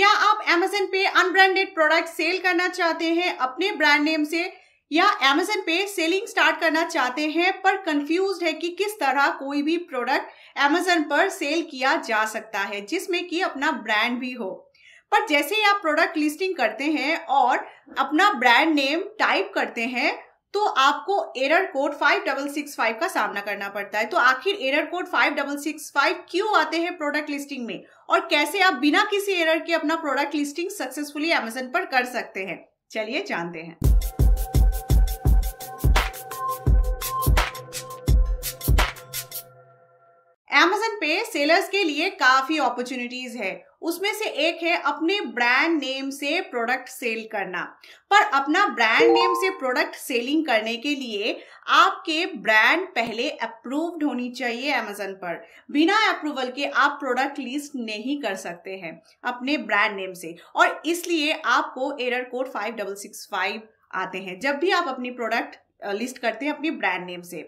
क्या आप एमेजन पे अनब्रांडेड प्रोडक्ट सेल करना चाहते हैं अपने ब्रांड नेम से या एमेजन पे सेलिंग स्टार्ट करना चाहते हैं पर कंफ्यूज है कि किस तरह कोई भी प्रोडक्ट एमेजन पर सेल किया जा सकता है जिसमें कि अपना ब्रांड भी हो पर जैसे ही आप प्रोडक्ट लिस्टिंग करते हैं और अपना ब्रांड नेम टाइप करते हैं तो आपको एरर कोड 5665 का सामना करना पड़ता है तो आखिर एरर कोड 5665 क्यों आते हैं प्रोडक्ट लिस्टिंग में और कैसे आप बिना किसी एरर के अपना प्रोडक्ट लिस्टिंग सक्सेसफुली अमेजन पर कर सकते हैं चलिए जानते हैं में सेलर्स के लिए काफी अपॉर्चुनिटीज है उसमें से एक है अपने ब्रांड नेम से प्रोडक्ट सेल करना पर अपना ब्रांड नेम से प्रोडक्ट सेलिंग करने के लिए आपके ब्रांड पहले अप्रूव्ड होनी चाहिए अमेजन पर बिना अप्रूवल के आप प्रोडक्ट लिस्ट नहीं कर सकते हैं अपने ब्रांड नेम से और इसलिए आपको एरर कोड फाइव आते हैं जब भी आप अपनी प्रोडक्ट लिस्ट करते हैं अपने ब्रांड नेम से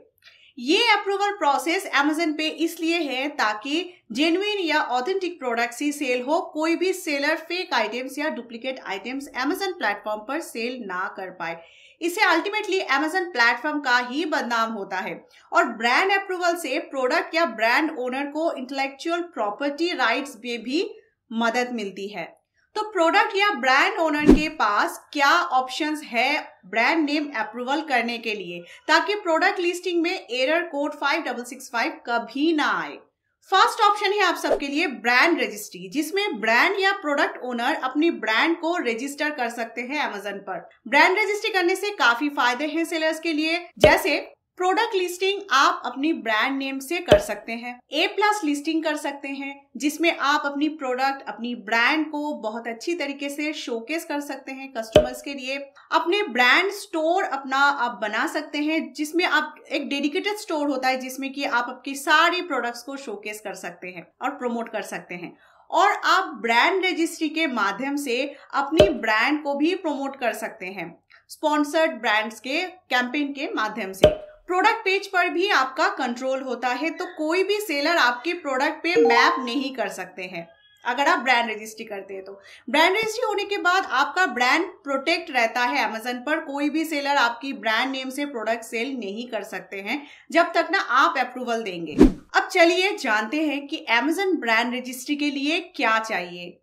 ये अप्रूवल प्रोसेस अमेजन पे इसलिए है ताकि जेन्युन या ऑथेंटिक प्रोडक्ट्स ही सेल हो कोई भी सेलर फेक आइटम्स या डुप्लीकेट आइटम्स अमेजन प्लेटफॉर्म पर सेल ना कर पाए इसे अल्टीमेटली अमेजन प्लेटफॉर्म का ही बदनाम होता है और ब्रांड अप्रूवल से प्रोडक्ट या ब्रांड ओनर को इंटेलेक्चुअल प्रॉपर्टी राइट्स में भी मदद मिलती है तो प्रोडक्ट या ब्रांड ओनर के पास क्या ऑप्शंस है ब्रांड नेम अप्रूवल करने के लिए ताकि प्रोडक्ट लिस्टिंग में एरर कोड फाइव कभी ना आए फर्स्ट ऑप्शन है आप सबके लिए ब्रांड रजिस्ट्री जिसमें ब्रांड या प्रोडक्ट ओनर अपनी ब्रांड को रजिस्टर कर सकते हैं अमेजन पर ब्रांड रजिस्ट्री करने से काफी फायदे हैं सेलर्स के लिए जैसे प्रोडक्ट लिस्टिंग आप अपनी ब्रांड नेम से कर सकते हैं ए प्लस लिस्टिंग कर सकते हैं जिसमें आप अपनी प्रोडक्ट अपनी ब्रांड को बहुत अच्छी तरीके से शोकेस कर सकते हैं कस्टमर्स के लिए अपने ब्रांड स्टोर अपना आप बना सकते हैं जिसमें आप एक डेडिकेटेड स्टोर होता है जिसमें कि आप आपके सारे प्रोडक्ट्स को शोकेस कर सकते हैं और प्रमोट कर सकते हैं और आप ब्रांड रजिस्ट्री के माध्यम से अपनी ब्रांड को भी प्रमोट कर सकते हैं स्पॉन्सर्ड ब्रांड्स के कैंपेन के माध्यम से प्रोडक्ट पेज पर भी आपका कंट्रोल होता है तो कोई भी सेलर आपके प्रोडक्ट पे मैप नहीं कर सकते हैं अगर आप ब्रांड रजिस्ट्री करते हैं तो ब्रांड रजिस्ट्री होने के बाद आपका ब्रांड प्रोटेक्ट रहता है अमेजन पर कोई भी सेलर आपकी ब्रांड नेम से प्रोडक्ट सेल नहीं कर सकते हैं जब तक ना आप अप्रूवल देंगे अब चलिए जानते हैं कि अमेजन ब्रांड रजिस्ट्री के लिए क्या चाहिए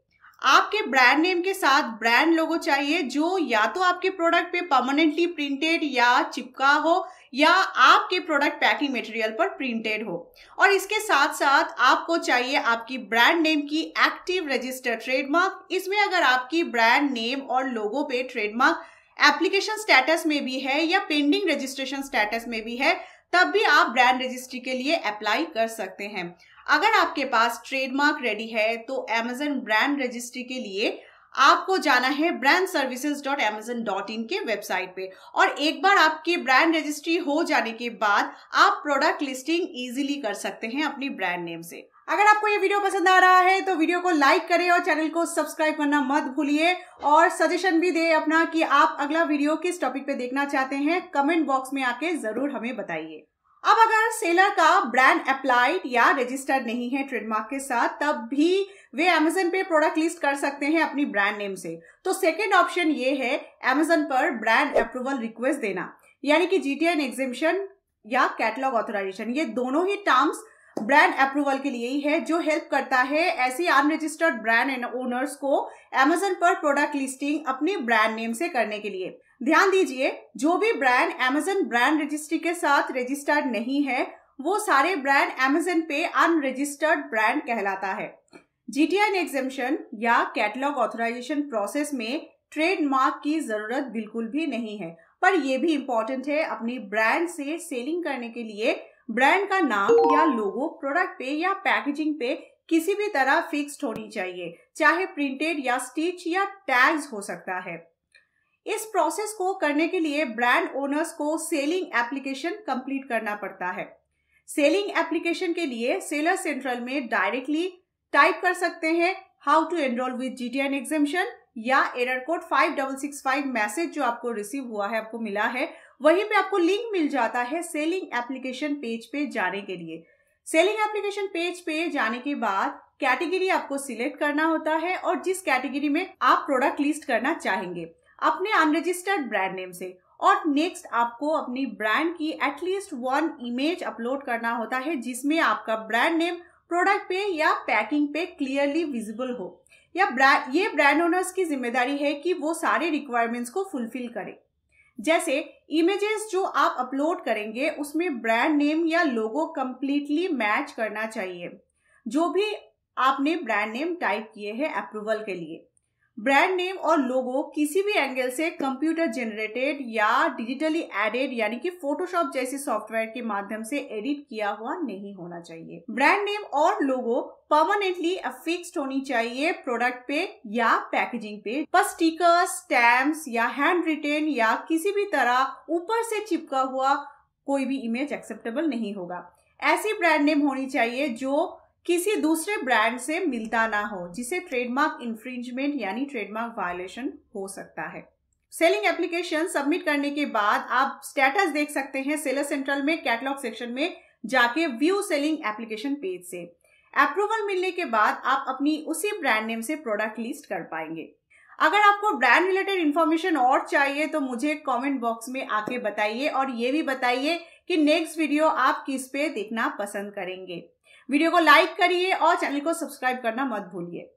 आपके ब्रांड नेम के साथ ब्रांड लोगो चाहिए जो या तो आपके प्रोडक्ट पे परमानेंटली प्रिंटेड या चिपका हो या आपके प्रोडक्ट पैकिंग मटेरियल पर प्रिंटेड हो और इसके साथ साथ आपको चाहिए आपकी ब्रांड नेम की एक्टिव रजिस्टर ट्रेडमार्क इसमें अगर आपकी ब्रांड नेम और लोगो पे ट्रेडमार्क एप्लीकेशन स्टेटस में भी है या पेंडिंग रजिस्ट्रेशन स्टेटस में भी है तब भी आप ब्रांड रजिस्ट्री के लिए अप्लाई कर सकते हैं अगर आपके पास ट्रेडमार्क रेडी है तो एमेजन ब्रांड रजिस्ट्री के लिए आपको जाना है brand services dot Amazon dot in के वेबसाइट पे और एक बार आपकी ब्रांड रजिस्ट्री हो जाने के बाद आप प्रोडक्ट लिस्टिंग इजीली कर सकते हैं अपनी ब्रांड नेम से अगर आपको ये वीडियो पसंद आ रहा है तो वीडियो को लाइक करें और चैनल को सब्सक्राइब करना मत भूलिए और सजेशन भी दें अपना कि आप अगला वीडियो किस टॉपिक पे देखना चाहते हैं कमेंट बॉक्स में आके जरूर हमें बताइए अब अगर सेलर का ब्रांड अप्लाइड या रजिस्टर्ड नहीं है ट्रेडमार्क के साथ तब भी वे अमेजन पे प्रोडक्ट लिस्ट कर सकते हैं अपनी ब्रांड नेम से तो सेकेंड ऑप्शन ये है अमेजन पर ब्रांड अप्रूवल रिक्वेस्ट देना यानी कि जीटीएन एग्जिबिशन या कैटलॉग ऑथोराइजेशन ये दोनों ही टर्म्स ब्रांड अप्रूवल के लिए ही है जो हेल्प करता है ऐसे अनरजिस्टर्ड ब्रांड एंड ओनर्स को एमेजन पर प्रोडक्ट लिस्टिंग अपने ब्रांड नेम से करने के लिए ध्यान दीजिए जो भी ब्रांड एमेजन ब्रांड रजिस्ट्री के साथ रजिस्टर्ड नहीं है वो सारे ब्रांड एमेजन पे अनरजिस्टर्ड ब्रांड कहलाता है जीटीएन एग्जेम्पन या कैटलॉग ऑथोराइजेशन प्रोसेस में ट्रेडमार्क की जरूरत बिल्कुल भी नहीं है पर यह भी इम्पोर्टेंट है अपनी ब्रांड से सेलिंग करने के लिए ब्रांड का नाम या लोगो प्रोडक्ट पे या पैकेजिंग पे किसी भी तरह फिक्स्ड होनी चाहिए चाहे प्रिंटेड या स्टिच या टैग्स हो सकता है इस प्रोसेस को करने के लिए ब्रांड ओनर्स को सेलिंग एप्लीकेशन कंप्लीट करना पड़ता है सेलिंग एप्लीकेशन के लिए सेलर सेंट्रल में डायरेक्टली टाइप कर सकते हैं how to enrol with G T N exemption या error code five double six five message जो आपको रिसीव हुआ है आपको मिला है वहीं पे आपको लिंक मिल जाता है सेलिंग एप्लीकेशन पेज पे जाने के लिए सेलिंग एप्लीकेशन पेज पे जाने के बाद कैटेगरी आपको सिलेक्ट करना होता है और जिस कैटेगरी में आप प्रोडक्ट लिस्ट करना चाहेंगे अपने अनरजिस्टर्ड ब्रांड नेम से और नेक्स्ट आपको अपनी ब्रांड की एटलीस्ट वन इमेज अपलोड करना होता है जिसमें आपका ब्रांड नेम प्रोडक्ट पे या पैकिंग पे क्लियरली विजिबल हो या ब्रा, ये ब्रांड ओनर्स की जिम्मेदारी है कि वो सारे रिक्वायरमेंट्स को फुलफिल करें जैसे इमेजेस जो आप अपलोड करेंगे उसमें ब्रांड नेम या लोगो कम्प्लीटली मैच करना चाहिए जो भी आपने ब्रांड नेम टाइप किए हैं अप्रूवल के लिए ब्रांड नेम और लोगो किसी भी एंगल से कंप्यूटर जेनरेटेड या डिजिटली एडेड यानी कि फोटोशॉप जैसे सॉफ्टवेयर के माध्यम से एडिट किया हुआ नहीं होना चाहिए ब्रांड नेम और लोगो परमानेंटली फिक्स्ड होनी चाहिए प्रोडक्ट पे या पैकेजिंग पे पर स्टिकर स्टैम्प या हैंड रिटेन या किसी भी तरह ऊपर से चिपका हुआ कोई भी इमेज एक्सेप्टेबल नहीं होगा ऐसी ब्रांड नेम होनी चाहिए जो किसी दूसरे ब्रांड से मिलता ना हो जिसे ट्रेडमार्क इन्फ्रिंजमेंट यानी ट्रेडमार्क वायलेशन हो सकता है सेलिंग एप्लीकेशन सबमिट करने के बाद आप स्टेटस देख सकते हैं सेलर सेंट्रल में कैटलॉग सेक्शन में जाके व्यू सेलिंग एप्लीकेशन पेज से अप्रूवल मिलने के बाद आप अपनी उसी ब्रांड नेम से प्रोडक्ट लिस्ट कर पाएंगे अगर आपको ब्रांड रिलेटेड इन्फॉर्मेशन और चाहिए तो मुझे कमेंट बॉक्स में आके बताइए और ये भी बताइए कि नेक्स्ट वीडियो आप किस पे देखना पसंद करेंगे वीडियो को लाइक करिए और चैनल को सब्सक्राइब करना मत भूलिए